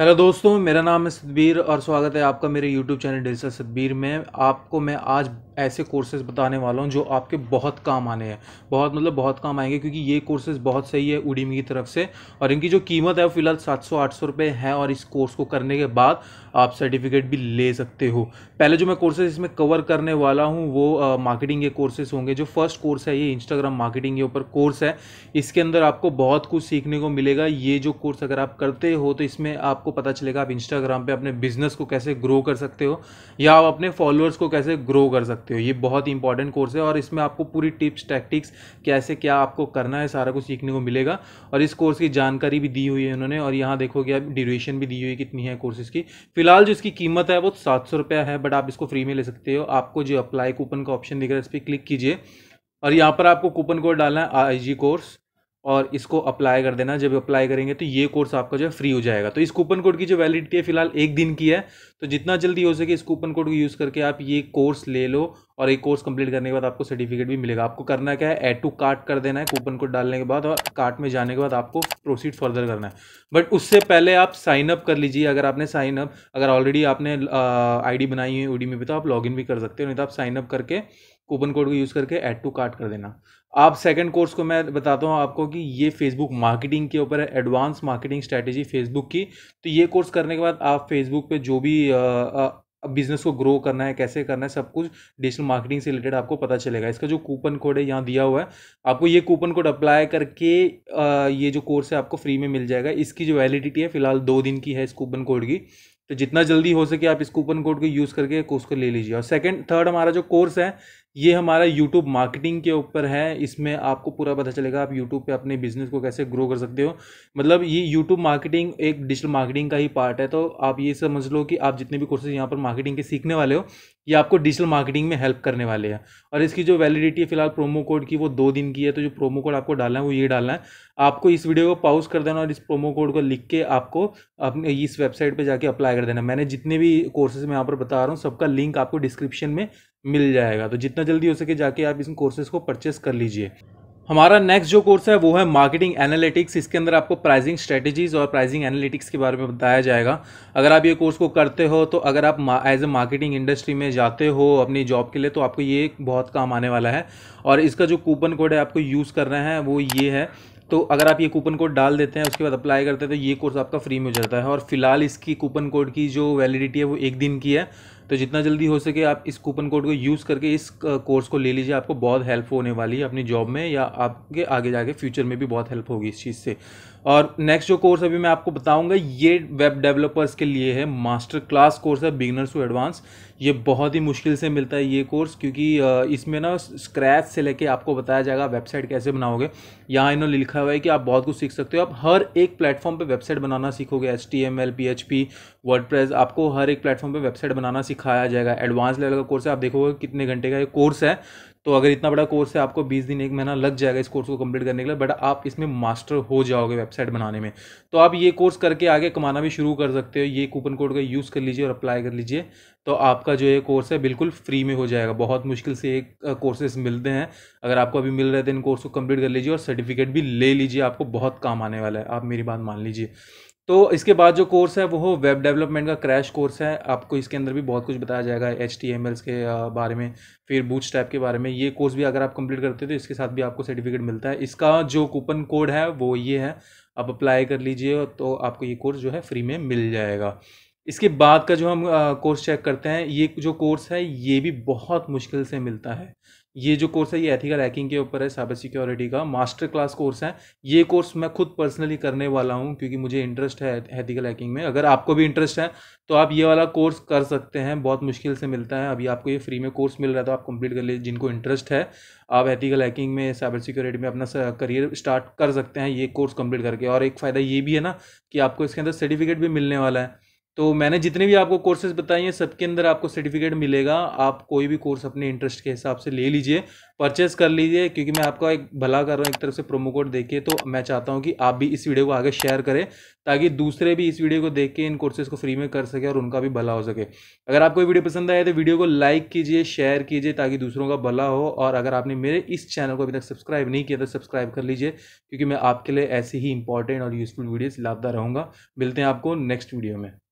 hello दोस्तों मेरा नाम है सतबीर और स्वागत है आपका मेरे यूट्यूब चैनल डिजिटल सतबीर में आपको मैं आज ऐसे कोर्सेज बताने वाला हूँ जो आपके बहुत काम आने हैं बहुत मतलब बहुत काम आएंगे क्योंकि ये कोर्सेज बहुत सही है उडीमी की तरफ से और इनकी जो कीमत है वो फिलहाल सात सौ आठ सौ रुपये है और इस कोर्स को करने के बाद आप सर्टिफिकेट भी ले सकते हो पहले जो मैं कोर्सेज इसमें कवर करने वाला हूँ वो मार्केटिंग के कोर्सेज होंगे जो फर्स्ट कोर्स है ये इंस्टाग्राम मार्केटिंग के ऊपर कोर्स है इसके अंदर आपको बहुत कुछ सीखने को मिलेगा ये जो कोर्स अगर आप करते हो तो इसमें आपको पता चलेगा आप इंस्टाग्राम पर अपने बिजनेस को कैसे ग्रो कर सकते हो या आप अपने फॉलोअर्स को कैसे ग्रो कर सकते हो ये बहुत इंपॉर्टेंट कोर्स है और इसमें आपको पूरी टिप्स टैक्टिक्स कैसे क्या आपको करना है सारा कुछ सीखने को मिलेगा और इस कोर्स की जानकारी भी दी हुई है उन्होंने और यहाँ देखोगे आप ड्यूरेशन भी दी हुई कितनी है कोर्सेज़ की फिलहाल फिलहाल जो इसकी कीमत है वो सात सौ रुपया है बट आप इसको फ्री में ले सकते हो आपको जो अप्लाई कूपन का ऑप्शन दिख रहा है इस पर क्लिक कीजिए और यहाँ पर आपको कूपन कोड डालना है आई जी कोर्स और इसको अप्लाई कर देना जब अप्लाई करेंगे तो ये कोर्स आपका जो है फ्री हो जाएगा तो इस कूपन कोड की जो वैलिडिटी है फिलहाल एक दिन की है तो जितना जल्दी हो सके इस कूपन कोड को यूज़ करके आप ये कोर्स ले लो और ये कोर्स कंप्लीट करने के बाद आपको सर्टिफिकेट भी मिलेगा आपको करना क्या है एड टू कार्ट कर देना है कूपन कोड डालने के बाद और कार्ट में जाने के बाद आपको प्रोसीड फर्दर करना है बट उससे पहले आप साइन अप कर लीजिए अगर आपने साइन अप अगर ऑलरेडी आपने आईडी बनाई है ओडी में भी तो आप लॉगिन भी कर सकते हो नहीं तो आप साइन अप करके कूपन कोड को यूज़ करके ऐड टू कार्ट कर देना आप सेकंड कोर्स को मैं बताता हूँ आपको कि ये फेसबुक मार्केटिंग के ऊपर है एडवांस मार्केटिंग स्ट्रैटेजी फेसबुक की तो ये कोर्स करने के बाद आप फेसबुक पे जो भी बिज़नेस को ग्रो करना है कैसे करना है सब कुछ डिजिटल मार्केटिंग से रिलेटेड आपको पता चलेगा इसका जो कूपन कोड है यहाँ दिया हुआ है आपको ये कूपन कोड अप्लाई करके ये जो कोर्स है आपको फ्री में मिल जाएगा इसकी जो वैलिडिटी है फिलहाल दो दिन की है इस कूपन कोड की तो जितना जल्दी हो सके आप इस कूपन कोड को यूज़ करके कोर्स को ले लीजिए और सेकंड थर्ड हमारा जो कोर्स है ये हमारा यूट्यूब मार्केटिंग के ऊपर है इसमें आपको पूरा पता चलेगा आप यूट्यूब पे अपने बिजनेस को कैसे ग्रो कर सकते हो मतलब ये यूट्यूब मार्केटिंग एक डिजिटल मार्केटिंग का ही पार्ट है तो आप ये समझ लो कि आप जितने भी कोर्सेज यहाँ पर मार्केटिंग के सीखने वाले हो ये आपको डिजिटल मार्केटिंग में हेल्प करने वाले हैं और इसकी जो वैलिडिटी है फिलहाल प्रोमो कोड की वो दो दिन की है तो जो प्रोमो कोड आपको डालना है वो ये डालना है आपको इस वीडियो को पाउज कर देना और इस प्रोमो कोड को लिख के आपको अपने इस वेबसाइट पर जाके अप्लाई कर देना मैंने जितने भी कोर्सेज मैं यहाँ पर बता रहा हूँ सबका लिंक आपको डिस्क्रिप्शन में मिल जाएगा तो जितना जल्दी हो सके जाके आप इन कोर्सेज को परचेस कर लीजिए हमारा नेक्स्ट जो कोर्स है वो है मार्केटिंग एनालिटिक्स इसके अंदर आपको प्राइसिंग स्ट्रेटजीज और प्राइसिंग एनालिटिक्स के बारे में बताया जाएगा अगर आप ये कोर्स को करते हो तो अगर आप एज ए मार्केटिंग इंडस्ट्री में जाते हो अपनी जॉब के लिए तो आपको ये बहुत काम आने वाला है और इसका जो कूपन कोड है आपको यूज़ करना है वो ये है तो अगर आप ये कूपन कोड डाल देते हैं उसके बाद अप्लाई करते हैं तो ये कोर्स आपका फ्री में हो जाता है और फिलहाल इसकी कूपन कोड की जो वैलिडिटी है वो एक दिन की है तो जितना जल्दी हो सके आप इस कूपन कोड को यूज़ करके इस कोर्स को ले लीजिए आपको बहुत हेल्प होने वाली है अपनी जॉब में या आपके आगे जाके फ्यूचर में भी बहुत हेल्प होगी इस चीज़ से और नेक्स्ट जो कोर्स अभी मैं आपको बताऊंगा ये वेब डेवलपर्स के लिए है मास्टर क्लास कोर्स है बिगनर्स टू एडवांस ये बहुत ही मुश्किल से मिलता है ये कोर्स क्योंकि इसमें ना स्क्रैच से लेके आपको बताया जाएगा वेबसाइट कैसे बनाओगे यहाँ इन्होंने लिखा हुआ है कि आप बहुत कुछ सीख सकते हो आप हर एक प्लेटफॉर्म पर वेबसाइट बनाना सीखोगे H T M L P H P word आपको हर एक प्लेटफॉर्म पर वेबसाइट बनाना सीख सिखाया जाएगा एडवांस लेवल का कोर्स है आप देखोगे कितने घंटे का ये कोर्स है तो अगर इतना बड़ा कोर्स है आपको बीस दिन एक महीना लग जाएगा इस कोर्स को कंप्लीट करने के लिए बट आप इसमें मास्टर हो जाओगे वेबसाइट बनाने में तो आप ये कोर्स करके आगे कमाना भी शुरू कर सकते हो ये कूपन कोड का यूज़ कर लीजिए और अप्लाई कर लीजिए तो आपका जो ये कोर्स है बिल्कुल फ्री में हो जाएगा बहुत मुश्किल से एक कोर्सेस मिलते हैं अगर आपको अभी मिल रहे थे इन कोर्स को कम्प्लीट कर लीजिए और सर्टिफिकेट भी ले लीजिए आपको बहुत काम आने वाला है आप मेरी बात मान लीजिए तो इसके बाद जो कोर्स है वो वेब डेवलपमेंट का क्रैश कोर्स है आपको इसके अंदर भी बहुत कुछ बताया जाएगा एच टी एम के बारे में फिर बूथ स्टैप के बारे में ये कोर्स भी अगर आप कंप्लीट करते हो तो इसके साथ भी आपको सर्टिफिकेट मिलता है इसका जो कूपन कोड है वो ये है आप अप्लाई कर लीजिए तो आपको ये कोर्स जो है फ्री में मिल जाएगा इसके बाद का जो हम कोर्स चेक करते हैं ये जो कोर्स है ये भी बहुत मुश्किल से मिलता है ये जो कोर्स है ये एथिकल हैकिंग के ऊपर है साइबर सिक्योरिटी का मास्टर क्लास कोर्स है ये कोर्स मैं खुद पर्सनली करने वाला हूँ क्योंकि मुझे इंटरेस्ट है एथिकल हैकिंग में अगर आपको भी इंटरेस्ट है तो आप ये वाला कोर्स कर सकते हैं बहुत मुश्किल से मिलता है अभी आपको ये फ्री में कोर्स मिल रहा है तो आप कंप्लीट कर लीजिए जिनको इंटरेस्ट है आप एथिकल हैकिंग में साइबर सिक्योरिटी में अपना करियर स्टार्ट कर सकते हैं ये कोर्स कंप्लीट करके और एक फ़ायदा ये भी है ना कि आपको इसके अंदर सर्टिफिकेट भी मिलने वाला है तो मैंने जितने भी आपको कोर्सेज बताए हैं सबके अंदर आपको सर्टिफिकेट मिलेगा आप कोई भी कोर्स अपने इंटरेस्ट के हिसाब से ले लीजिए परचेस कर लीजिए क्योंकि मैं आपका एक भला कर रहा हूँ एक तरफ से प्रोमो कोड देखिए तो मैं चाहता हूँ कि आप भी इस वीडियो को आगे शेयर करें ताकि दूसरे भी इस वीडियो को देख के इन कोर्सेज को फ्री में कर सके और उनका भी भला हो सके अगर आपको वीडियो पसंद आए तो वीडियो को लाइक कीजिए शेयर कीजिए ताकि दूसरों का भला हो और अगर आपने मेरे इस चैनल को अभी तक सब्सक्राइब नहीं किया तो सब्सक्राइब कर लीजिए क्योंकि मैं आपके लिए ऐसे ही इंपॉर्टेंट और यूजफुल वीडियोज़ लाता रहूँगा मिलते हैं आपको नेक्स्ट वीडियो में